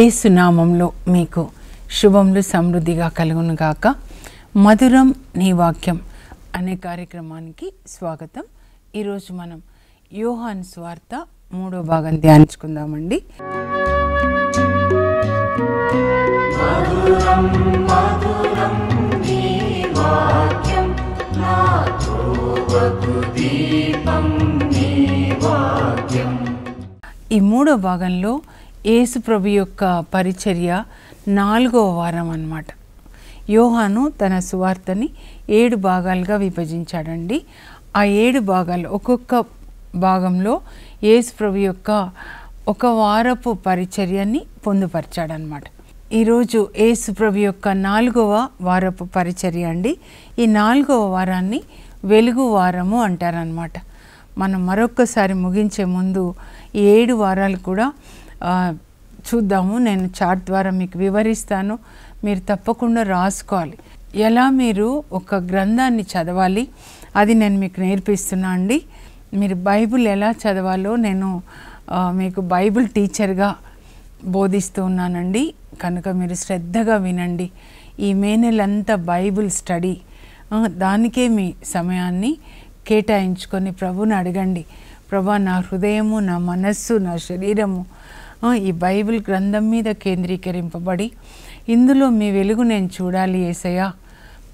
ఏసునామంలో మీకు శుభములు సమృద్ధిగా కలుగును గాక మధురం నీ వాక్యం అనే కార్యక్రమానికి స్వాగతం ఈరోజు మనం యోహాన్ స్వార్త మూడో భాగం ధ్యానించుకుందామండి దీపం ఈ మూడో భాగంలో యేసు ప్రభు యొక్క పరిచర్య నాలుగో వారం అన్నమాట యోహాను తన సువార్తని ఏడు భాగాలుగా విభజించాడండి ఆ ఏడు భాగాలు ఒక్కొక్క భాగంలో యేసు ప్రభు యొక్క ఒక వారపు పరిచర్యని పొందుపరిచాడనమాట ఈరోజు యేసు ప్రభు యొక్క నాలుగవ వారపు పరిచర్య అండి ఈ నాలుగవ వారాన్ని వెలుగు వారము అంటారనమాట మనం మరొక్కసారి ముగించే ముందు ఏడు వారాలు కూడా చూద్దాము నేను చార్ట్ ద్వారా మీకు వివరిస్తాను మీరు తప్పకుండా రాసుకోవాలి ఎలా మీరు ఒక గ్రంథాన్ని చదవాలి అది నేను మీకు నేర్పిస్తున్నా అండి మీరు బైబిల్ ఎలా చదవాలో నేను మీకు బైబిల్ టీచర్గా బోధిస్తూ ఉన్నానండి కనుక మీరు శ్రద్ధగా వినండి ఈ మే నెలంతా బైబిల్ స్టడీ దానికే మీ సమయాన్ని కేటాయించుకొని ప్రభుని అడగండి ప్రభా నా హృదయము నా మనస్సు నా శరీరము ఈ బైబిల్ గ్రంథం మీద కేంద్రీకరింపబడి ఇందులో మీ వెలుగు నేను చూడాలి ఏసయ్యా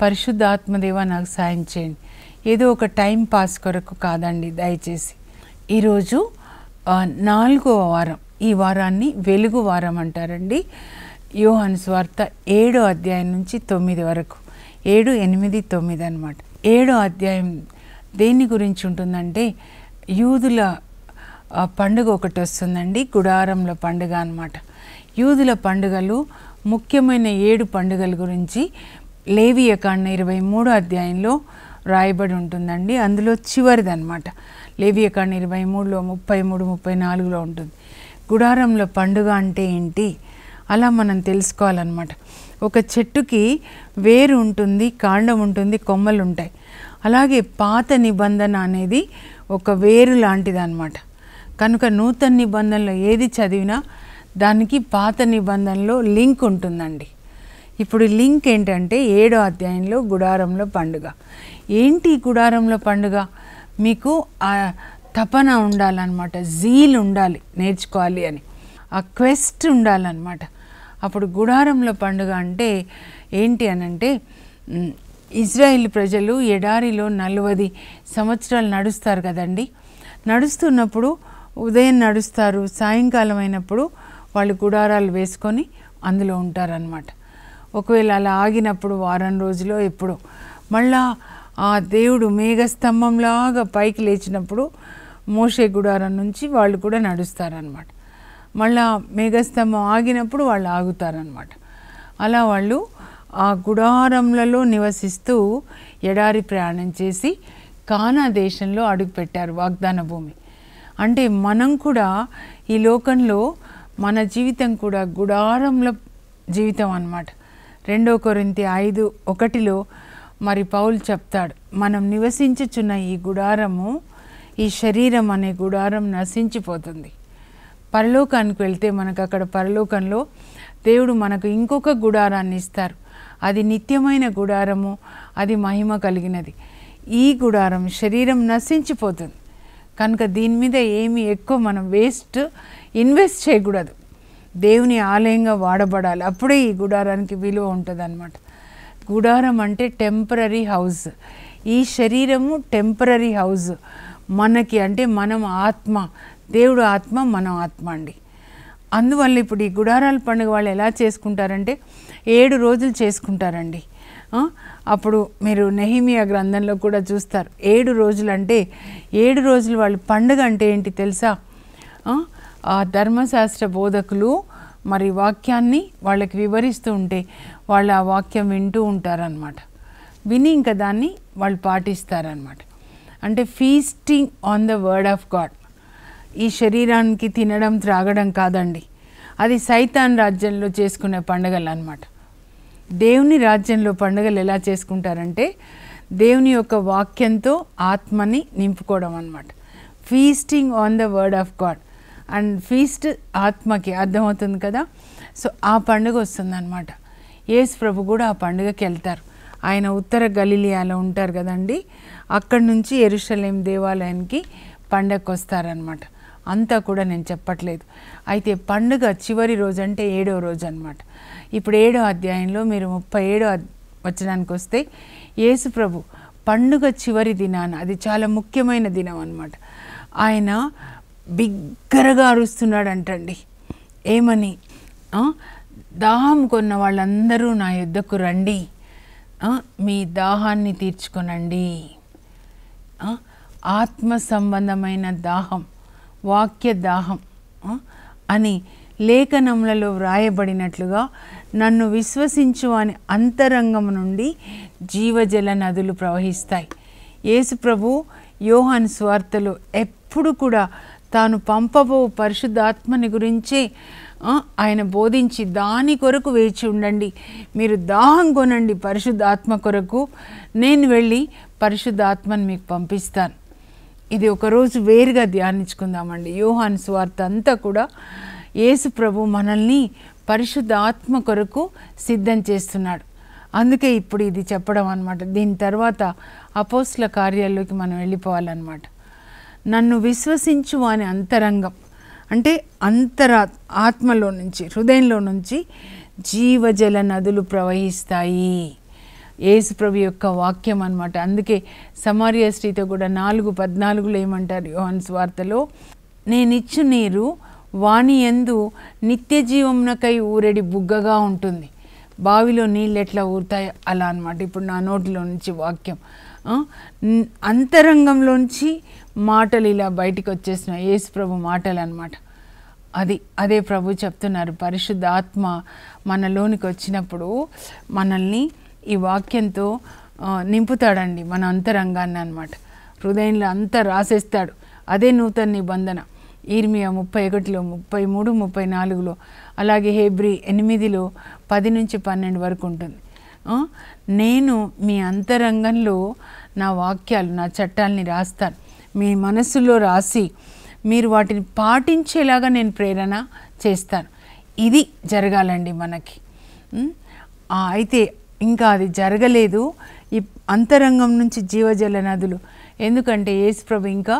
పరిశుద్ధాత్మదేవ నాకు సాయం చేయండి ఏదో ఒక టైం పాస్ కొరకు కాదండి దయచేసి ఈరోజు నాలుగవ వారం ఈ వారాన్ని వెలుగు వారం అంటారండి యోహన్ స్వార్థ ఏడో అధ్యాయం నుంచి తొమ్మిది వరకు ఏడు ఎనిమిది తొమ్మిది అనమాట ఏడో అధ్యాయం దేని గురించి ఉంటుందంటే యూదుల పండుగ ఒకటి వస్తుందండి గుడారంలో పండుగ అనమాట యూదుల పండుగలు ముఖ్యమైన ఏడు పండుగల గురించి లేవి ఎకాండ ఇరవై మూడు అధ్యాయంలో రాయబడి ఉంటుందండి అందులో చివరిది అనమాట లేవి ఎకాండ ఇరవై మూడులో ముప్పై మూడు ముప్పై నాలుగులో ఉంటుంది గుడారంలో పండుగ అంటే ఏంటి అలా మనం తెలుసుకోవాలన్నమాట ఒక చెట్టుకి వేరు ఉంటుంది కాండం ఉంటుంది కొమ్మలు ఉంటాయి అలాగే పాత నిబంధన అనేది ఒక వేరు లాంటిది అనమాట కనుక నూతన నిబంధనలో ఏది చదివినా దానికి పాత నిబంధనలో లింక్ ఉంటుందండి ఇప్పుడు లింక్ ఏంటంటే ఏడో అధ్యాయంలో గుడారంలో పండుగ ఏంటి గుడారంలో పండుగ మీకు తపన ఉండాలన్నమాట జీల్ ఉండాలి నేర్చుకోవాలి అని ఆ క్వెస్ట్ ఉండాలన్నమాట అప్పుడు గుడారంలో పండుగ అంటే ఏంటి అనంటే ఇజ్రాయిల్ ప్రజలు ఎడారిలో నలవది సంవత్సరాలు నడుస్తారు కదండి నడుస్తున్నప్పుడు ఉదయం నడుస్తారు సాయంకాలం అయినప్పుడు వాళ్ళు గుడారాలు వేసుకొని అందులో ఉంటారనమాట ఒకవేళ అలా ఆగినప్పుడు వారం రోజులో ఎప్పుడు మళ్ళా ఆ దేవుడు మేఘస్తంభంలాగా పైకి లేచినప్పుడు మోషే గుడారం నుంచి వాళ్ళు కూడా నడుస్తారనమాట మళ్ళా మేఘస్తంభం ఆగినప్పుడు వాళ్ళు ఆగుతారనమాట అలా వాళ్ళు ఆ గుడారంలలో నివసిస్తూ ఎడారి ప్రయాణం చేసి కానా దేశంలో అడుగుపెట్టారు వాగ్దాన భూమి అంటే మనం కూడా ఈ లోకంలో మన జీవితం కూడా గుడారంలో జీవితం అన్నమాట రెండో కొరింతి ఐదు ఒకటిలో మరి పౌలు చెప్తాడు మనం నివసించుచున్న ఈ గుడారము ఈ శరీరం అనే గుడారం నశించిపోతుంది పరలోకానికి వెళ్తే మనకు అక్కడ పరలోకంలో దేవుడు మనకు ఇంకొక గుడారాన్ని ఇస్తారు అది నిత్యమైన గుడారము అది మహిమ కలిగినది ఈ గుడారం శరీరం నశించిపోతుంది కనుక దీని మీద ఏమి ఎక్కువ మనం వేస్ట్ ఇన్వెస్ట్ చేయకూడదు దేవుని ఆలయంగా వాడబడాలి అప్పుడే ఈ గుడారానికి విలువ ఉంటుంది అనమాట గుడారం అంటే టెంపరీ హౌస్ ఈ శరీరము టెంపరీ హౌస్ మనకి అంటే మనం ఆత్మ దేవుడు ఆత్మ మనం ఆత్మ అండి అందువల్ల ఇప్పుడు ఈ గుడారాల పండుగ వాళ్ళు ఎలా చేసుకుంటారంటే ఏడు రోజులు చేసుకుంటారండి అప్పుడు మీరు నెహిమియా గ్రంథంలో కూడా చూస్తారు ఏడు రోజులు అంటే ఏడు రోజులు వాళ్ళు పండుగ అంటే ఏంటి తెలుసా ఆ ధర్మశాస్త్ర బోధకులు మరి వాక్యాన్ని వాళ్ళకి వివరిస్తూ ఉంటే వాళ్ళు ఆ వాక్యం వింటూ ఉంటారనమాట విని ఇంకా దాన్ని వాళ్ళు పాటిస్తారనమాట అంటే feasting on the word of God ఈ శరీరానికి తినడం త్రాగడం కాదండి అది సైతాన్ రాజ్యంలో చేసుకునే పండుగలు అనమాట దేవుని రాజ్యంలో పండుగలు ఎలా చేసుకుంటారంటే దేవుని యొక్క వాక్యంతో ఆత్మని నింపుకోవడం అనమాట feasting on the word of God and feast ఆత్మకి అర్థమవుతుంది కదా సో ఆ పండుగ వస్తుందన్నమాట యేసు ప్రభు కూడా ఆ పండుగకి వెళ్తారు ఆయన ఉత్తర గలీలియాలో ఉంటారు కదండి అక్కడి నుంచి ఎరుషలేం దేవాలయానికి పండగకు వస్తారనమాట అంతా కూడా నేను చెప్పట్లేదు అయితే పండుగ చివరి రోజు అంటే ఏడో రోజు అనమాట ఇప్పుడు ఏడో అధ్యాయంలో మీరు ముప్పై ఏడో వచ్చడానికి వస్తే యేసు ప్రభు పండుగ చివరి దినాన అది చాలా ముఖ్యమైన దినం అనమాట ఆయన బిగ్గరగా అరుస్తున్నాడు అంటండి ఏమని దాహం కొన్న వాళ్ళందరూ నా యుద్ధకు రండి మీ దాహాన్ని తీర్చుకొనండి ఆత్మ సంబంధమైన దాహం వాక్య దాహం అని లేఖనములలో వ్రాయబడినట్లుగా నన్ను విశ్వసించు అని అంతరంగం నుండి జీవజల నదులు ప్రవహిస్తాయి యేసు ప్రభు యోహాన్ స్వార్థలో ఎప్పుడు కూడా తాను పంపబో పరిశుద్ధాత్మని గురించే ఆయన బోధించి దాని కొరకు వేచి ఉండండి మీరు దాహం కొనండి పరిశుద్ధాత్మ కొరకు నేను వెళ్ళి పరిశుద్ధాత్మను మీకు పంపిస్తాను ఇది ఒకరోజు వేరుగా ధ్యానించుకుందామండి యోహాన్ స్వార్థ అంతా కూడా యేసు ప్రభు మనల్ని పరిశుద్ధ ఆత్మ కొరకు సిద్ధం చేస్తున్నాడు అందుకే ఇప్పుడు ఇది చెప్పడం అనమాట దీని తర్వాత అపోస్ల కార్యాల్లోకి మనం వెళ్ళిపోవాలన్నమాట నన్ను విశ్వసించు అని అంతరంగం అంటే అంతరా ఆత్మలో నుంచి హృదయంలో నుంచి జీవజల నదులు ప్రవహిస్తాయి ఏసు ప్రభు యొక్క వాక్యం అనమాట అందుకే సమార్య స్త్రీతో కూడా నాలుగు పద్నాలుగులో ఏమంటారు యోహన్స్ వార్తలో నేనిచ్చు నీరు వాణి ఎందు నిత్య జీవమునకై ఊరడి బుగ్గగా ఉంటుంది బావిలో నీళ్ళు ఎట్లా ఊరుతాయి అలా అనమాట ఇప్పుడు నా నోటిలో నుంచి వాక్యం అంతరంగంలోంచి మాటలు ఇలా బయటకు వచ్చేసినాయి యేసు ప్రభు మాటలు అనమాట అది అదే ప్రభు చెప్తున్నారు పరిశుద్ధ ఆత్మ మనలోనికి వచ్చినప్పుడు మనల్ని ఈ వాక్యంతో నింపుతాడండి మన అంతరంగాన్ని అనమాట హృదయంలో అంతా రాసేస్తాడు అదే నూతన నిబంధన ఈర్మియా ముప్పై ఒకటిలో ముప్పై మూడు ముప్పై నాలుగులో అలాగే హేబ్రి ఎనిమిదిలో పది నుంచి పన్నెండు వరకు ఉంటుంది నేను మీ అంతరంగంలో నా వాక్యాలు నా చట్టాలని రాస్తాను మీ మనసులో రాసి మీరు వాటిని పాటించేలాగా నేను ప్రేరణ చేస్తాను ఇది జరగాలండి మనకి అయితే ఇంకా అది జరగలేదు ఈ అంతరంగం నుంచి జీవజల నదులు ఎందుకంటే యేసుప్రభు ఇంకా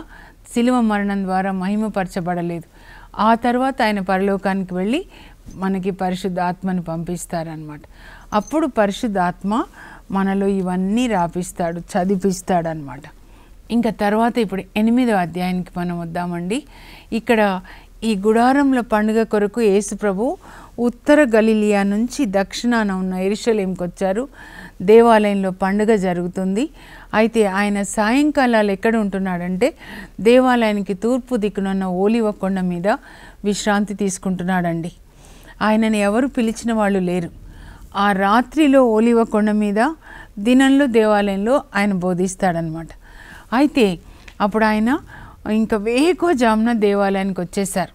శిలువ మరణం ద్వారా మహిమపరచబడలేదు ఆ తర్వాత ఆయన పరలోకానికి వెళ్ళి మనకి పరిశుద్ధ ఆత్మను పంపిస్తారనమాట అప్పుడు పరిశుద్ధ ఆత్మ మనలో ఇవన్నీ రాపిస్తాడు చదివిస్తాడనమాట ఇంకా తర్వాత ఇప్పుడు ఎనిమిదో అధ్యాయానికి మనం వద్దామండి ఇక్కడ ఈ గుడారంల పండుగ కొరకు యేసుప్రభు ఉత్తర గలిలియా నుంచి దక్షిణాన ఉన్న ఎరుషలేంకి వచ్చారు దేవాలయంలో పండుగ జరుగుతుంది అయితే ఆయన సాయంకాలాలు ఎక్కడ ఉంటున్నాడంటే దేవాలయానికి తూర్పు దిక్కునున్న ఓలివ కొండ మీద విశ్రాంతి తీసుకుంటున్నాడండి ఆయనని ఎవరు పిలిచిన వాళ్ళు లేరు ఆ రాత్రిలో ఓలివ కొండ మీద దినంలో దేవాలయంలో ఆయన బోధిస్తాడనమాట అయితే అప్పుడు ఆయన ఇంకా వేకో జామున దేవాలయానికి వచ్చేసారు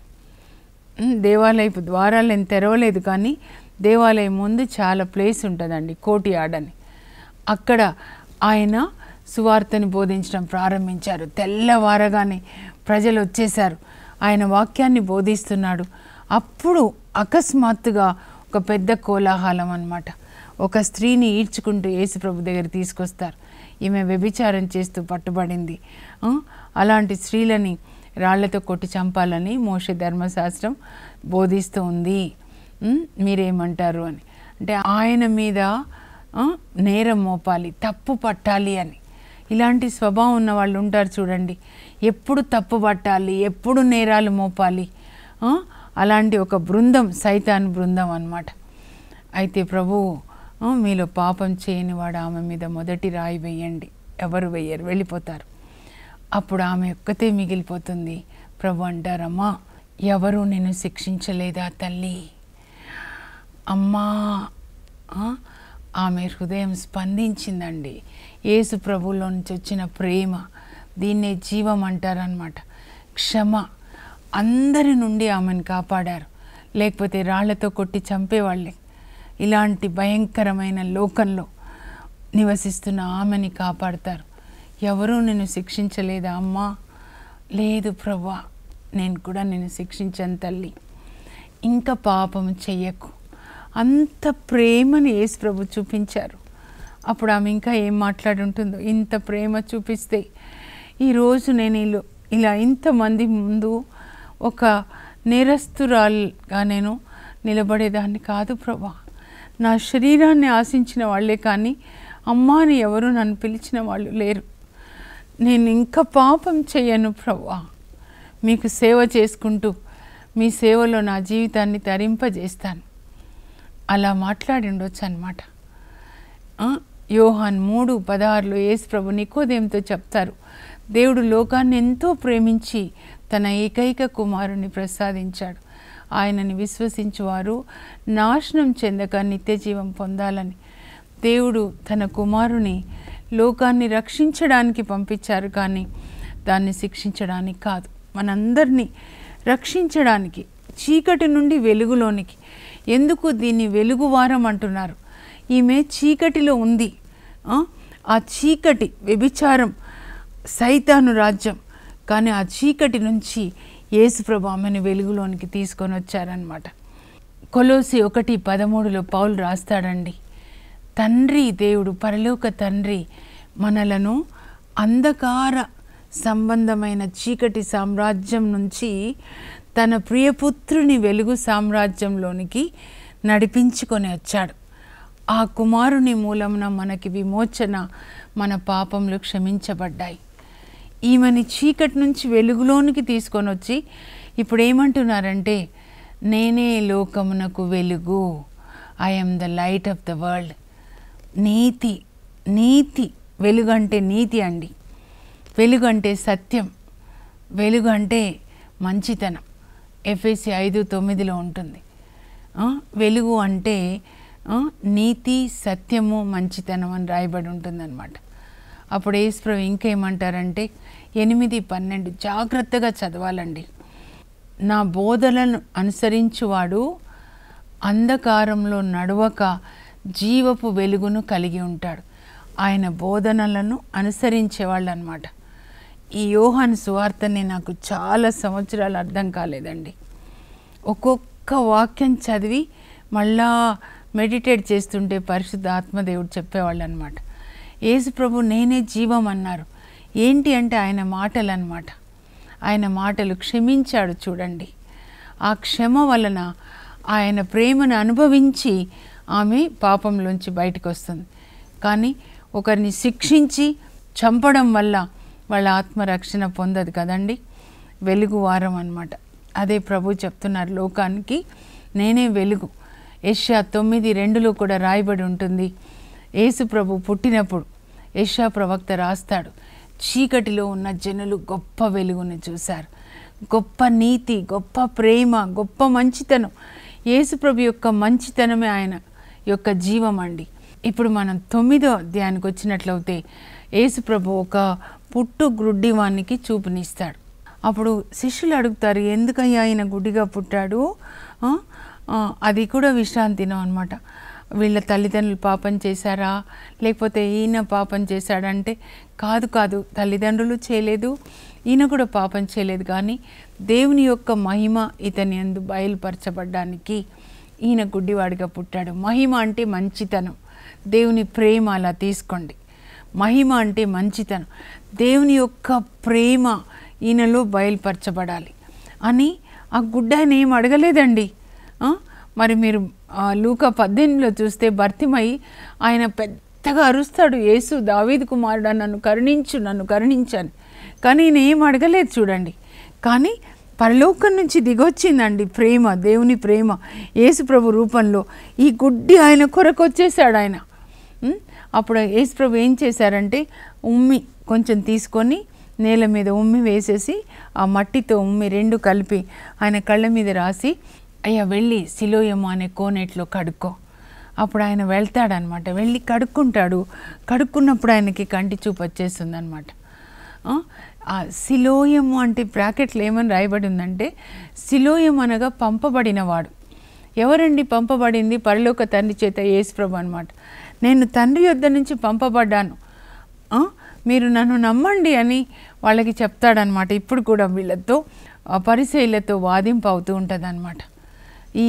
దేవాలయపు ద్వారాలు నేను తెరవలేదు కానీ దేవాలయం ముందు చాలా ప్లేస్ ఉంటుందండి కోటి ఆడని అక్కడ ఆయన సువార్తను బోధించడం ప్రారంభించారు తెల్లవారగానే ప్రజలు వచ్చేశారు ఆయన వాక్యాన్ని బోధిస్తున్నాడు అప్పుడు అకస్మాత్తుగా ఒక పెద్ద కోలాహలం అనమాట ఒక స్త్రీని ఈడ్చుకుంటూ యేసుప్రభు దగ్గర తీసుకొస్తారు ఈమె వ్యభిచారం చేస్తూ పట్టుబడింది అలాంటి స్త్రీలని రాళ్లతో కొట్టి చంపాలని మోష ధర్మశాస్త్రం బోధిస్తూ ఉంది మీరేమంటారు అని అంటే ఆయన మీద నేరం మోపాలి తప్పు పట్టాలి అని ఇలాంటి స్వభావం ఉన్న వాళ్ళు ఉంటారు చూడండి ఎప్పుడు తప్పు పట్టాలి ఎప్పుడు నేరాలు మోపాలి అలాంటి ఒక బృందం సైతాన్ బృందం అనమాట అయితే ప్రభు మీలో పాపం చేయనివాడు ఆమె మీద మొదటి రాయి వేయండి ఎవరు వేయరు వెళ్ళిపోతారు అప్పుడు ఆమె ఒక్కతే మిగిలిపోతుంది ప్రభు అంటారమ్మా ఎవరు నేను శిక్షించలేదా తల్లి అమ్మా ఆమె హృదయం స్పందించిందండి యేసు ప్రభువులో నుంచి వచ్చిన ప్రేమ దీన్నే జీవం అంటారనమాట క్షమ అందరి నుండి ఆమెను కాపాడారు లేకపోతే రాళ్లతో కొట్టి చంపేవాళ్ళే ఇలాంటి భయంకరమైన లోకంలో నివసిస్తున్న ఆమెని కాపాడతారు ఎవరూ నేను శిక్షించలేదా అమ్మా లేదు ప్రభా నేను కూడా నేను శిక్షించాను తల్లి ఇంకా పాపం చెయ్యకు అంత ప్రేమను యేసు ప్రభు చూపించారు అప్పుడు ఆమె ఇంకా ఏం మాట్లాడుంటుందో ఇంత ప్రేమ చూపిస్తే ఈరోజు నేను ఇలా ఇంతమంది ముందు ఒక నేరస్తురాలుగా నేను నిలబడేదాన్ని కాదు ప్రభా నా శరీరాన్ని ఆశించిన వాళ్ళే కానీ అమ్మాని ఎవరు నన్ను పిలిచిన వాళ్ళు లేరు నేను ఇంకా పాపం చేయను ప్రవ్వా మీకు సేవ చేసుకుంటూ మీ సేవలో నా జీవితాన్ని తరింపజేస్తాను అలా మాట్లాడిండొచ్చు అనమాట యోహాన్ మూడు పదహారులో యేసు ప్రభు నికోదేంతో చెప్తారు దేవుడు లోకాన్ని ఎంతో ప్రేమించి తన ఏకైక కుమారుని ప్రసాదించాడు ఆయనని వారు నాశనం చెందక నిత్య జీవం పొందాలని దేవుడు తన కుమారుని లోకాన్ని రక్షించడానికి పంపించారు కానీ దాన్ని శిక్షించడానికి కాదు మనందరినీ రక్షించడానికి చీకటి నుండి వెలుగులోనికి ఎందుకు దీన్ని వెలుగువారం అంటున్నారు ఈమె చీకటిలో ఉంది ఆ చీకటి వ్యభిచారం సైతాను రాజ్యం కానీ ఆ చీకటి నుంచి యేసుప్రభు ఆమెను వెలుగులోనికి తీసుకొని వచ్చారనమాట కొలోసి ఒకటి పదమూడులో పౌలు రాస్తాడండి తండ్రి దేవుడు పరలోక తండ్రి మనలను అంధకార సంబంధమైన చీకటి సామ్రాజ్యం నుంచి తన ప్రియపుత్రుని వెలుగు సామ్రాజ్యంలోనికి నడిపించుకొని వచ్చాడు ఆ కుమారుని మూలమున మనకి విమోచన మన పాపములు క్షమించబడ్డాయి ఈమెని చీకటి నుంచి వెలుగులోనికి తీసుకొని వచ్చి ఇప్పుడు ఏమంటున్నారంటే నేనే లోకమునకు వెలుగు I am the light of the world నీతి నీతి వెలుగంటే నీతి అండి వెలుగంటే సత్యం వెలుగంటే మంచితనం ఎఫ్ఎస్సి ఐదు తొమ్మిదిలో ఉంటుంది వెలుగు అంటే నీతి సత్యము మంచితనం అని రాయబడి అనమాట అప్పుడు ఏసుప్రవ్ ఇంకేమంటారంటే ఎనిమిది పన్నెండు జాగ్రత్తగా చదవాలండి నా బోధలను అనుసరించువాడు అంధకారంలో నడవక జీవపు వెలుగును కలిగి ఉంటాడు ఆయన బోధనలను అనుసరించేవాళ్ళు అనమాట ఈ యోహాను సువార్తని నాకు చాలా సంవత్సరాలు అర్థం కాలేదండి ఒక్కొక్క వాక్యం చదివి మళ్ళా మెడిటేట్ చేస్తుంటే పరిశుద్ధ ఆత్మదేవుడు చెప్పేవాళ్ళు అనమాట యేసు ప్రభు నేనే జీవం అన్నారు ఏంటి అంటే ఆయన మాటలు అనమాట ఆయన మాటలు క్షమించాడు చూడండి ఆ క్షమ వలన ఆయన ప్రేమను అనుభవించి ఆమె పాపంలోంచి బయటకు వస్తుంది కానీ ఒకరిని శిక్షించి చంపడం వల్ల వాళ్ళ ఆత్మరక్షణ పొందదు కదండి వెలుగు వారం అనమాట అదే ప్రభు చెప్తున్నారు లోకానికి నేనే వెలుగు ఏషియా తొమ్మిది రెండులో కూడా రాయబడి ఉంటుంది యేసు ప్రభు పుట్టినప్పుడు ఏషియా ప్రవక్త రాస్తాడు చీకటిలో ఉన్న జనులు గొప్ప వెలుగుని చూశారు గొప్ప నీతి గొప్ప ప్రేమ గొప్ప మంచితనం యేసుప్రభు యొక్క మంచితనమే ఆయన యొక్క జీవం అండి ఇప్పుడు మనం తొమ్మిదో ధ్యానికి వచ్చినట్లయితే యేసుప్రభు ఒక పుట్టు గుడ్డివానికి చూపునిస్తాడు అప్పుడు శిష్యులు అడుగుతారు ఎందుకయ్యా ఆయన గుడ్డిగా పుట్టాడు అది కూడా విశ్రాంతినం అనమాట వీళ్ళ తల్లిదండ్రులు పాపం చేశారా లేకపోతే ఈయన పాపం చేశాడంటే కాదు కాదు తల్లిదండ్రులు చేయలేదు ఈయన కూడా పాపం చేయలేదు కానీ దేవుని యొక్క మహిమ ఇతని అందు బయలుపరచబడ్డానికి ఈయన గుడ్డివాడిగా పుట్టాడు మహిమ అంటే మంచితనం దేవుని ప్రేమ అలా తీసుకోండి మహిమ అంటే మంచితనం దేవుని యొక్క ప్రేమ ఈయనలో బయలుపరచబడాలి అని ఆ గుడ్డ ఆయన ఏం అడగలేదండి మరి మీరు లూక పద్దెనిమిదిలో చూస్తే భర్తిమై ఆయన పెద్దగా అరుస్తాడు యేసు దావీద్ కుమారుడు నన్ను కరుణించు నన్ను కరుణించాను కానీ ఈయన ఏం అడగలేదు చూడండి కానీ పరలోకం నుంచి దిగొచ్చిందండి ప్రేమ దేవుని ప్రేమ యేసుప్రభు రూపంలో ఈ గుడ్డి ఆయన కొరకు వచ్చేసాడు ఆయన అప్పుడు యేసుప్రభు ఏం చేశారంటే ఉమ్మి కొంచెం తీసుకొని నేల మీద ఉమ్మి వేసేసి ఆ మట్టితో ఉమ్మి రెండు కలిపి ఆయన కళ్ళ మీద రాసి అయ్యా వెళ్ళి సిలోయమ్మ అనే కోనేట్లో కడుక్కో అప్పుడు ఆయన వెళ్తాడనమాట వెళ్ళి కడుక్కుంటాడు కడుక్కున్నప్పుడు ఆయనకి కంటి చూపు వచ్చేస్తుంది అనమాట శిలోయము అంటే బ్రాకెట్లు ఏమని రాయబడి ఉందంటే శిలోయం అనగా పంపబడినవాడు ఎవరండి పంపబడింది పరలోక తండ్రి చేత యేసుప్రభు అనమాట నేను తండ్రి యొద్ద నుంచి పంపబడ్డాను మీరు నన్ను నమ్మండి అని వాళ్ళకి చెప్తాడనమాట ఇప్పుడు కూడా వీళ్ళతో పరిశైలతో వాదింపు అవుతూ ఉంటుంది అనమాట ఈ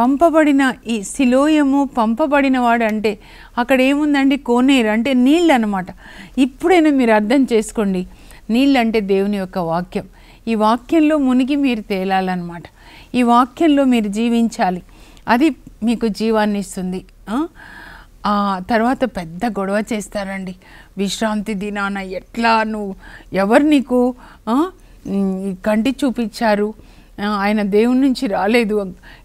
పంపబడిన ఈ శిలోయము పంపబడినవాడు అంటే అక్కడ ఏముందండి కోనేరు అంటే నీళ్ళు అనమాట ఇప్పుడైనా మీరు అర్థం చేసుకోండి నీళ్ళంటే దేవుని యొక్క వాక్యం ఈ వాక్యంలో మునిగి మీరు తేలాలన్నమాట ఈ వాక్యంలో మీరు జీవించాలి అది మీకు జీవాన్ని ఇస్తుంది తర్వాత పెద్ద గొడవ చేస్తారండి విశ్రాంతి దినాన ఎట్లా నువ్వు ఎవరు నీకు కంటి చూపించారు ఆయన దేవుని నుంచి రాలేదు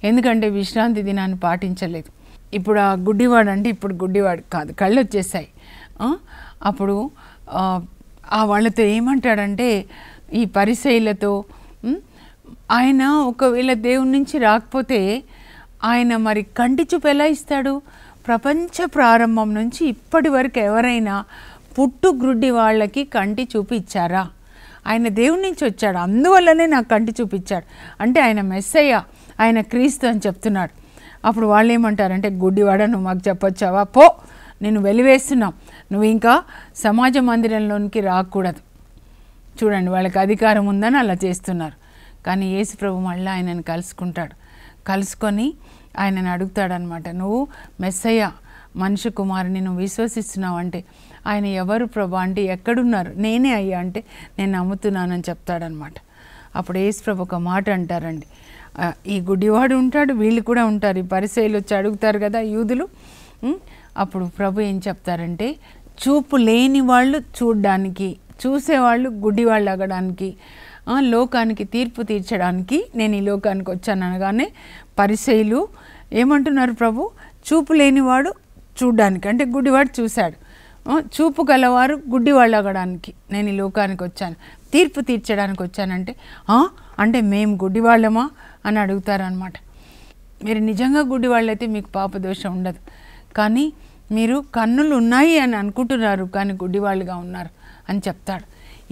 ఎందుకంటే విశ్రాంతి దినాన్ని పాటించలేదు ఇప్పుడు ఆ గుడ్డివాడు అంటే ఇప్పుడు గుడ్డివాడు కాదు కళ్ళు వచ్చేసాయి అప్పుడు ఆ వాళ్ళతో ఏమంటాడంటే ఈ పరిశైలతో ఆయన ఒకవేళ దేవుని నుంచి రాకపోతే ఆయన మరి కంటి చూపు ఎలా ఇస్తాడు ప్రపంచ ప్రారంభం నుంచి ఇప్పటి వరకు ఎవరైనా పుట్టు గ్రుడ్డి వాళ్ళకి కంటి చూపు ఇచ్చారా ఆయన దేవుడి నుంచి వచ్చాడు అందువల్లనే నాకు కంటి చూపించాడు అంటే ఆయన మెస్సయ్య ఆయన క్రీస్తు అని చెప్తున్నాడు అప్పుడు వాళ్ళు ఏమంటారంటే గుడ్డివాడ నువ్వు మాకు చెప్పొచ్చావా పో నేను వెలివేస్తున్నా నువ్వు ఇంకా సమాజ మందిరంలోనికి రాకూడదు చూడండి వాళ్ళకి అధికారం ఉందని అలా చేస్తున్నారు కానీ యేసుప్రభు మళ్ళీ ఆయనను కలుసుకుంటాడు కలుసుకొని ఆయనను అడుగుతాడనమాట నువ్వు మెస్సయ్య మనిషి కుమారుని నువ్వు విశ్వసిస్తున్నావు అంటే ఆయన ఎవరు ప్రభా అంటే ఎక్కడున్నారు నేనే అయ్యా అంటే నేను నమ్ముతున్నానని చెప్తాడనమాట అప్పుడు యేసుప్రభు ఒక మాట అంటారండి ఈ గుడ్డివాడు ఉంటాడు వీళ్ళు కూడా ఉంటారు ఈ పరిశైలు వచ్చి అడుగుతారు కదా యూదులు అప్పుడు ప్రభు ఏం చెప్తారంటే చూపు లేని వాళ్ళు చూడడానికి చూసేవాళ్ళు గుడ్డి వాళ్ళు అగడానికి లోకానికి తీర్పు తీర్చడానికి నేను ఈ లోకానికి వచ్చాను అనగానే పరిశైలు ఏమంటున్నారు ప్రభు చూపు లేనివాడు చూడడానికి అంటే గుడ్డివాడు చూశాడు చూపు గలవారు గుడ్డి వాళ్ళు అగడానికి నేను ఈ లోకానికి వచ్చాను తీర్పు తీర్చడానికి వచ్చానంటే అంటే మేము వాళ్ళమా అని అడుగుతారనమాట మీరు నిజంగా వాళ్ళైతే మీకు పాపదోషం ఉండదు కానీ మీరు కన్నులు ఉన్నాయి అని అనుకుంటున్నారు కానీ గుడ్డివాళ్ళుగా ఉన్నారు అని చెప్తాడు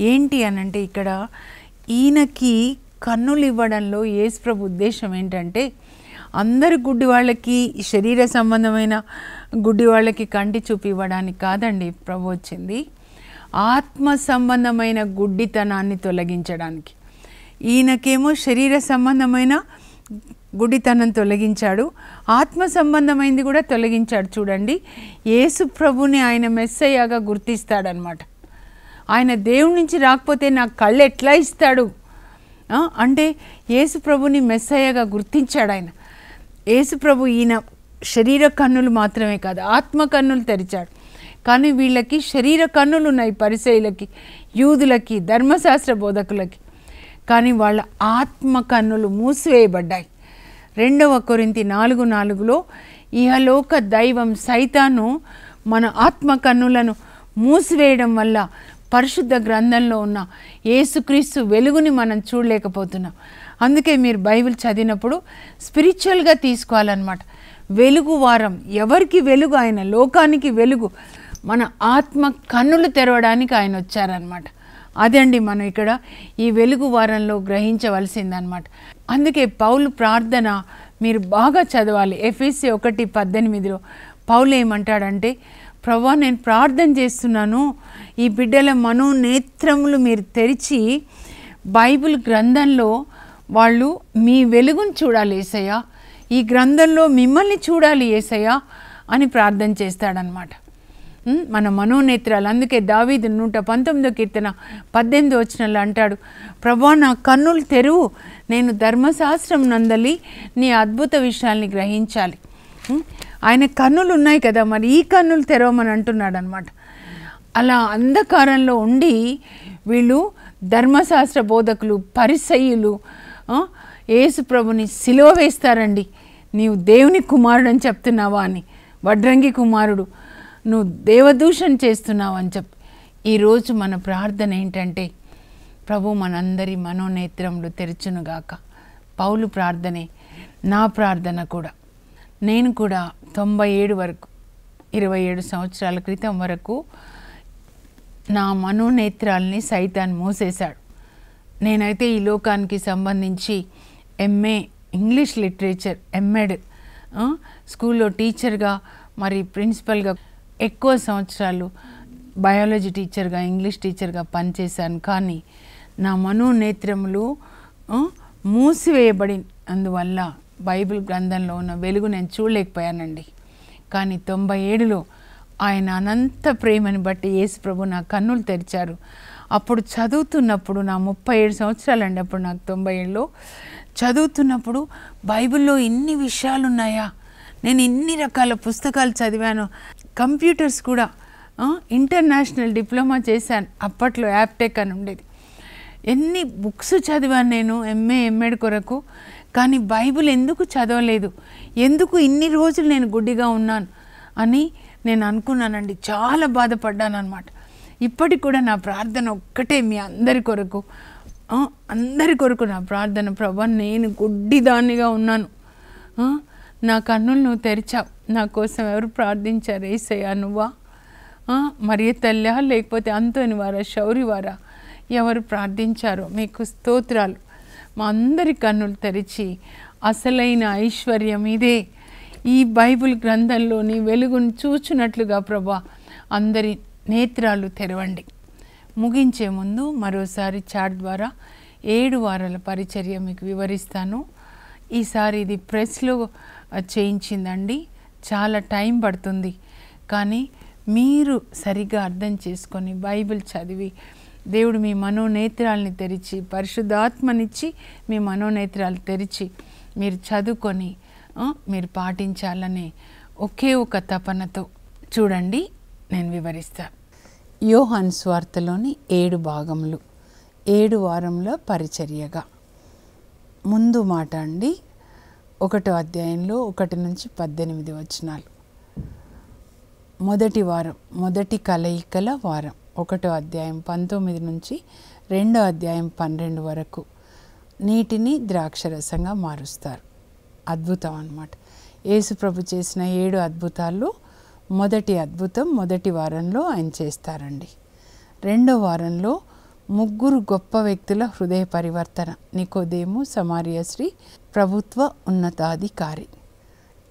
ఏంటి అని అంటే ఇక్కడ ఈయనకి కన్నులు ఇవ్వడంలో యేసుప్రభు ఉద్దేశం ఏంటంటే అందరు గుడ్డి వాళ్ళకి శరీర సంబంధమైన గుడ్డి వాళ్ళకి కంటి చూపు ఇవ్వడానికి కాదండి ప్రభు వచ్చింది ఆత్మ సంబంధమైన గుడ్డితనాన్ని తొలగించడానికి ఈయనకేమో శరీర సంబంధమైన గుడితనం తొలగించాడు ఆత్మ సంబంధమైంది కూడా తొలగించాడు చూడండి యేసు ప్రభుని ఆయన మెస్సయ్యాగా గుర్తిస్తాడనమాట ఆయన దేవుడి నుంచి రాకపోతే నాకు కళ్ళు ఎట్లా ఇస్తాడు అంటే యేసు ప్రభుని అయ్యాగా గుర్తించాడు ఆయన యేసు ప్రభు ఈయన శరీర కన్నులు మాత్రమే కాదు ఆత్మ కన్నులు తెరిచాడు కానీ వీళ్ళకి శరీర కన్నులు ఉన్నాయి పరిసయులకి యూదులకి ధర్మశాస్త్ర బోధకులకి కానీ వాళ్ళ ఆత్మ కన్నులు మూసివేయబడ్డాయి రెండవ కొరింతి నాలుగు నాలుగులో ఇహలోక దైవం సైతాను మన ఆత్మ కన్నులను మూసివేయడం వల్ల పరిశుద్ధ గ్రంథంలో ఉన్న యేసుక్రీస్తు వెలుగుని మనం చూడలేకపోతున్నాం అందుకే మీరు బైబిల్ చదివినప్పుడు స్పిరిచువల్గా తీసుకోవాలన్నమాట వెలుగు వారం ఎవరికి వెలుగు ఆయన లోకానికి వెలుగు మన ఆత్మ కన్నులు తెరవడానికి ఆయన వచ్చారనమాట అదండి మనం ఇక్కడ ఈ వెలుగు వారంలో గ్రహించవలసిందనమాట అందుకే పౌలు ప్రార్థన మీరు బాగా చదవాలి ఎఫ్ఈసి ఒకటి పద్దెనిమిదిలో పౌలు ఏమంటాడంటే ప్రవ్వా నేను ప్రార్థన చేస్తున్నాను ఈ బిడ్డల మనోనేత్రములు మీరు తెరిచి బైబిల్ గ్రంథంలో వాళ్ళు మీ వెలుగును చూడాలి ఏసయ్య ఈ గ్రంథంలో మిమ్మల్ని చూడాలి ఏసయ్య అని ప్రార్థన చేస్తాడనమాట మన మనోనేత్రాలు అందుకే దావీదు నూట పంతొమ్మిదో కీర్తన పద్దెనిమిది వచనాలు అంటాడు ప్రభా నా కన్నులు తెరువు నేను ధర్మశాస్త్రం నందలి నీ అద్భుత విషయాల్ని గ్రహించాలి ఆయన కన్నులు ఉన్నాయి కదా మరి ఈ కన్నులు తెరవమని అంటున్నాడు అనమాట అలా అంధకారంలో ఉండి వీళ్ళు ధర్మశాస్త్ర బోధకులు పరిసయ్యులు యేసు ప్రభుని సిలువ వేస్తారండి నీవు దేవుని కుమారుడు అని చెప్తున్నావా అని వడ్రంగి కుమారుడు నువ్వు దేవదూషణ చేస్తున్నావు అని చెప్పి ఈరోజు మన ప్రార్థన ఏంటంటే ప్రభు మనందరి మనోనేత్రములు తెరచునుగాక పౌలు ప్రార్థనే నా ప్రార్థన కూడా నేను కూడా తొంభై ఏడు వరకు ఇరవై ఏడు సంవత్సరాల క్రితం వరకు నా మనోనేత్రాలని సైతాన్ మూసేశాడు నేనైతే ఈ లోకానికి సంబంధించి ఎంఏ ఇంగ్లీష్ లిటరేచర్ ఎంఎడ్ స్కూల్లో టీచర్గా మరి ప్రిన్సిపల్గా ఎక్కువ సంవత్సరాలు బయాలజీ టీచర్గా ఇంగ్లీష్ టీచర్గా పనిచేశాను కానీ నా మనోనేత్రములు మూసివేయబడి అందువల్ల బైబిల్ గ్రంథంలో ఉన్న వెలుగు నేను చూడలేకపోయానండి కానీ తొంభై ఏడులో ఆయన అనంత ప్రేమని బట్టి యేసు ప్రభు నా కన్నులు తెరిచారు అప్పుడు చదువుతున్నప్పుడు నా ముప్పై ఏడు సంవత్సరాలు అండి అప్పుడు నాకు తొంభై ఏడులో చదువుతున్నప్పుడు బైబిల్లో ఇన్ని విషయాలు ఉన్నాయా నేను ఇన్ని రకాల పుస్తకాలు చదివాను కంప్యూటర్స్ కూడా ఇంటర్నేషనల్ డిప్లొమా చేశాను అప్పట్లో యాప్టెక్ అని ఉండేది ఎన్ని బుక్స్ చదివాను నేను ఎంఏ ఎంఏడ్ కొరకు కానీ బైబిల్ ఎందుకు చదవలేదు ఎందుకు ఇన్ని రోజులు నేను గుడ్డిగా ఉన్నాను అని నేను అనుకున్నానండి చాలా బాధపడ్డాను అనమాట ఇప్పటికి కూడా నా ప్రార్థన ఒక్కటే మీ అందరి కొరకు అందరి కొరకు నా ప్రార్థన ప్రభా నేను గుడ్డిదాన్నిగా ఉన్నాను నా కన్నులను తెరిచావు నా కోసం ఎవరు ప్రార్థించారు ఏసయ్యా నువ్వా మరి తల్లా లేకపోతే అంతోని వారా శౌరివారా ఎవరు ప్రార్థించారో మీకు స్తోత్రాలు మా అందరి కన్నులు తెరిచి అసలైన ఐశ్వర్యం ఇదే ఈ బైబిల్ గ్రంథంలోని వెలుగును చూచినట్లుగా ప్రభా అందరి నేత్రాలు తెరవండి ముగించే ముందు మరోసారి చాట్ ద్వారా ఏడు వారాల పరిచర్య మీకు వివరిస్తాను ఈసారి ఇది ప్రెస్లో చేయించిందండి చాలా టైం పడుతుంది కానీ మీరు సరిగ్గా అర్థం చేసుకొని బైబిల్ చదివి దేవుడు మీ మనోనేత్రాలని తెరిచి పరిశుద్ధాత్మనిచ్చి మీ మనోనేత్రాలు తెరిచి మీరు చదువుకొని మీరు పాటించాలనే ఒకే ఒక తపనతో చూడండి నేను వివరిస్తా యోహాన్ స్వార్థలోని ఏడు భాగములు ఏడు వారంలో పరిచర్యగా ముందు మాట అండి ఒకటో అధ్యాయంలో ఒకటి నుంచి పద్దెనిమిది వచనాలు మొదటి వారం మొదటి కలయికల వారం ఒకటో అధ్యాయం పంతొమ్మిది నుంచి రెండో అధ్యాయం పన్నెండు వరకు నీటిని ద్రాక్షరసంగా మారుస్తారు అద్భుతం అనమాట యేసుప్రభు చేసిన ఏడు అద్భుతాలు మొదటి అద్భుతం మొదటి వారంలో ఆయన చేస్తారండి రెండో వారంలో ముగ్గురు గొప్ప వ్యక్తుల హృదయ పరివర్తన నికోదేము సమారియశ్రీ ప్రభుత్వ ఉన్నతాధికారి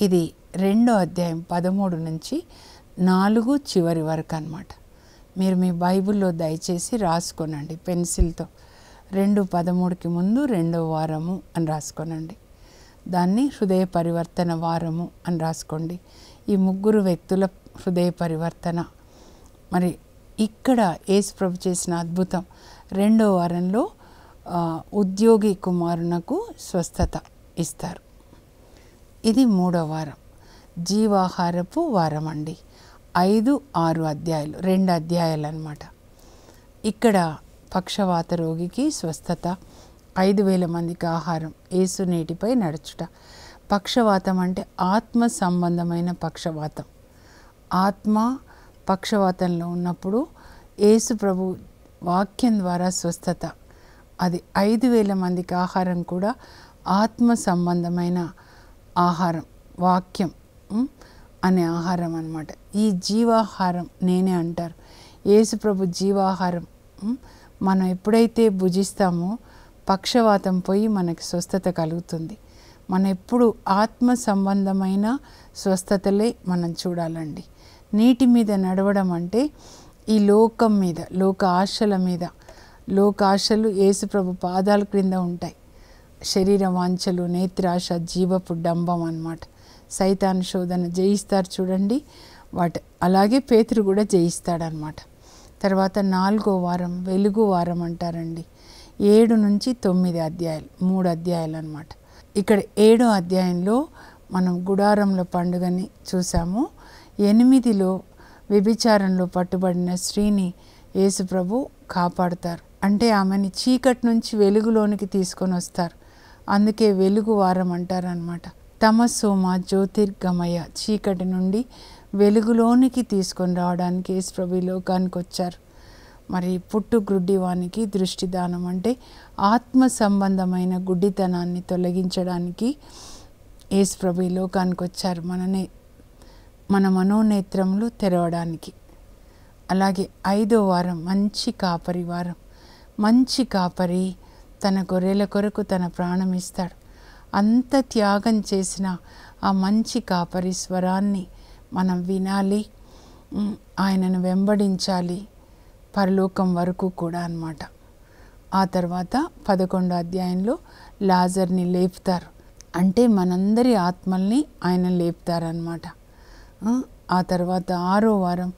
ఇది రెండో అధ్యాయం పదమూడు నుంచి నాలుగు చివరి వరకు అనమాట మీరు మీ బైబిల్లో దయచేసి రాసుకోనండి పెన్సిల్తో రెండు పదమూడుకి ముందు రెండో వారము అని రాసుకోనండి దాన్ని హృదయ పరివర్తన వారము అని రాసుకోండి ఈ ముగ్గురు వ్యక్తుల హృదయ పరివర్తన మరి ఇక్కడ ఏసుప్రభు చేసిన అద్భుతం రెండో వారంలో ఉద్యోగి కుమారునకు స్వస్థత ఇస్తారు ఇది మూడో వారం జీవాహారపు వారం అండి ఐదు ఆరు అధ్యాయులు రెండు అధ్యాయాలు అనమాట ఇక్కడ పక్షవాత రోగికి స్వస్థత ఐదు వేల మందికి ఆహారం ఏసు నీటిపై నడుచుట పక్షవాతం అంటే ఆత్మ సంబంధమైన పక్షవాతం ఆత్మ పక్షవాతంలో ఉన్నప్పుడు ఏసు ప్రభు వాక్యం ద్వారా స్వస్థత అది ఐదు వేల మందికి ఆహారం కూడా ఆత్మ సంబంధమైన ఆహారం వాక్యం అనే ఆహారం అనమాట ఈ జీవాహారం నేనే అంటారు యేసుప్రభు జీవాహారం మనం ఎప్పుడైతే భుజిస్తామో పక్షవాతం పోయి మనకి స్వస్థత కలుగుతుంది మన ఎప్పుడు ఆత్మ సంబంధమైన స్వస్థతలే మనం చూడాలండి నీటి మీద నడవడం అంటే ఈ లోకం మీద లోక ఆశల మీద లోకాశలు యేసుప్రభు పాదాల క్రింద ఉంటాయి శరీర వాంఛలు నేత్రాశ జీవపు డంబం అనమాట సైతాన్ శోధన జయిస్తారు చూడండి వాటి అలాగే పేతురు కూడా జయిస్తాడనమాట తర్వాత నాలుగో వారం వెలుగు వారం అంటారండి ఏడు నుంచి తొమ్మిది అధ్యాయాలు మూడు అధ్యాయాలు అనమాట ఇక్కడ ఏడో అధ్యాయంలో మనం గుడారంలో పండుగని చూసాము ఎనిమిదిలో వ్యభిచారంలో పట్టుబడిన స్త్రీని యేసుప్రభు కాపాడుతారు అంటే ఆమెని చీకటి నుంచి వెలుగులోనికి తీసుకొని వస్తారు అందుకే వెలుగు వారం అంటారు తమ సోమ జ్యోతిర్గమయ చీకటి నుండి వెలుగులోనికి తీసుకొని రావడానికి యేసుప్రభు లోకానికి వచ్చారు మరి పుట్టు గుడ్డివానికి దృష్టిదానం అంటే ఆత్మ సంబంధమైన గుడ్డితనాన్ని తొలగించడానికి యేసుప్రభు లోకానికి వచ్చారు మనని మన మనోనేత్రములు తెరవడానికి అలాగే ఐదో వారం మంచి కాపరి వారం మంచి కాపరి తన గొర్రెల కొరకు తన ప్రాణం ఇస్తాడు అంత త్యాగం చేసిన ఆ మంచి కాపరి స్వరాన్ని మనం వినాలి ఆయనను వెంబడించాలి పరలోకం వరకు కూడా అనమాట ఆ తర్వాత పదకొండో అధ్యాయంలో లాజర్ని లేపుతారు అంటే మనందరి ఆత్మల్ని ఆయన లేపుతారనమాట ఆ తర్వాత ఆరో వారం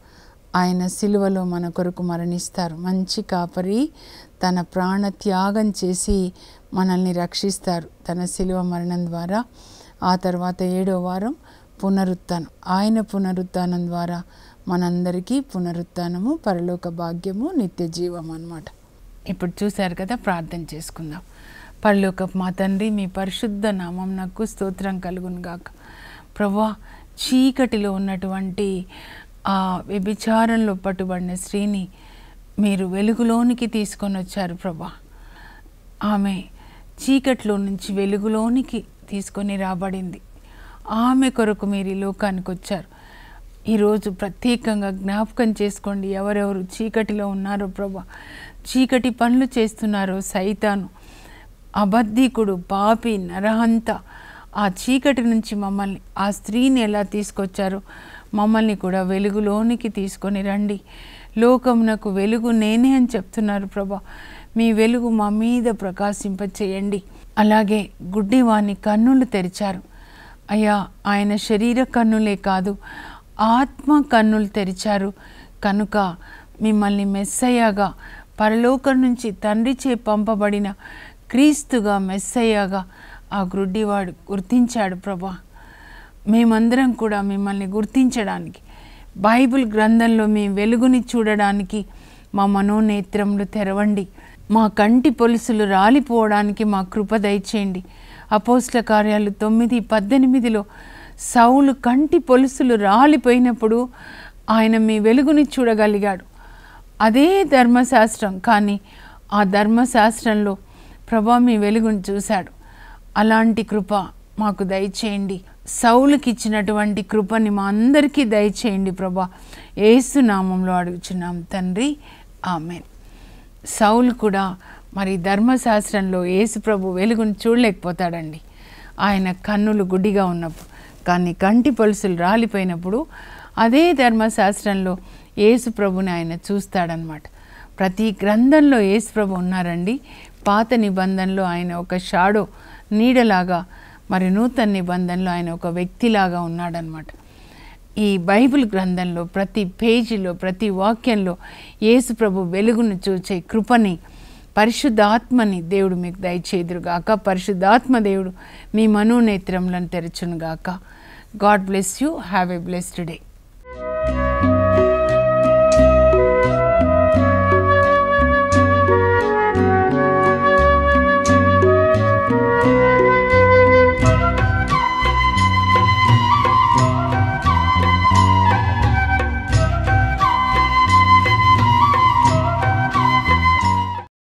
ఆయన సిలువలో మన కొరకు మరణిస్తారు మంచి కాపరి తన ప్రాణ త్యాగం చేసి మనల్ని రక్షిస్తారు తన సిలువ మరణం ద్వారా ఆ తర్వాత ఏడో వారం పునరుత్నం ఆయన పునరుత్నం ద్వారా మనందరికీ పునరుత్నము పరలోక భాగ్యము నిత్య జీవం అనమాట ఇప్పుడు చూశారు కదా ప్రార్థన చేసుకుందాం పరలోక మా తండ్రి మీ పరిశుద్ధ నామం నాకు స్తోత్రం కలుగునుగాక గాక ప్రభా చీకటిలో ఉన్నటువంటి ఆ వ్యభిచారంలో పట్టుబడిన స్త్రీని మీరు వెలుగులోనికి తీసుకొని వచ్చారు ప్రభా ఆమె చీకట్లో నుంచి వెలుగులోనికి తీసుకొని రాబడింది ఆమె కొరకు మీరు ఈ లోకానికి వచ్చారు ఈరోజు ప్రత్యేకంగా జ్ఞాపకం చేసుకోండి ఎవరెవరు చీకటిలో ఉన్నారో ప్రభా చీకటి పనులు చేస్తున్నారో సైతాను అబద్ధికుడు పాపి నరహంత ఆ చీకటి నుంచి మమ్మల్ని ఆ స్త్రీని ఎలా తీసుకొచ్చారు మమ్మల్ని కూడా వెలుగులోనికి తీసుకొని రండి లోకమునకు వెలుగు నేనే అని చెప్తున్నారు ప్రభా మీ వెలుగు మా మీద ప్రకాశింపచేయండి అలాగే గుడ్డివాని కన్నులు తెరిచారు అయ్యా ఆయన శరీర కన్నులే కాదు ఆత్మ కన్నులు తెరిచారు కనుక మిమ్మల్ని మెస్సయ్యాగా పరలోకం నుంచి తండ్రి చే పంపబడిన క్రీస్తుగా మెస్సయ్యాగా ఆ గ్రుడ్డివాడు గుర్తించాడు ప్రభా మేమందరం కూడా మిమ్మల్ని గుర్తించడానికి బైబిల్ గ్రంథంలో మీ వెలుగుని చూడడానికి మా మనోనేత్రములు తెరవండి మా కంటి పొలుసులు రాలిపోవడానికి మా కృప దయచేయండి అపోస్ల కార్యాలు తొమ్మిది పద్దెనిమిదిలో సౌలు కంటి పొలుసులు రాలిపోయినప్పుడు ఆయన మీ వెలుగుని చూడగలిగాడు అదే ధర్మశాస్త్రం కానీ ఆ ధర్మశాస్త్రంలో ప్రభా మీ వెలుగుని చూశాడు అలాంటి కృప మాకు దయచేయండి సౌలుకి ఇచ్చినటువంటి కృపని మా అందరికీ దయచేయండి ప్రభా ఏసునామంలో అడుగుచున్నాం తండ్రి ఆమె సౌలు కూడా మరి ధర్మశాస్త్రంలో యేసు ప్రభు వెలుగును చూడలేకపోతాడండి ఆయన కన్నులు గుడ్డిగా ఉన్నప్పుడు కానీ కంటి పొలుసులు రాలిపోయినప్పుడు అదే ధర్మశాస్త్రంలో యేసు ప్రభుని ఆయన చూస్తాడనమాట ప్రతి గ్రంథంలో యేసు ప్రభు ఉన్నారండి పాత నిబంధనలో ఆయన ఒక షాడో నీడలాగా మరి నూతన నిబంధనలో ఆయన ఒక వ్యక్తిలాగా ఉన్నాడనమాట ఈ బైబిల్ గ్రంథంలో ప్రతి పేజీలో ప్రతి వాక్యంలో యేసుప్రభు వెలుగును చూచే కృపని పరిశుద్ధాత్మని దేవుడు మీకు దయచేదురుగాక పరిశుద్ధాత్మ దేవుడు మీ మనోనేత్రములను తెరచునుగాక God bless you have a blessed day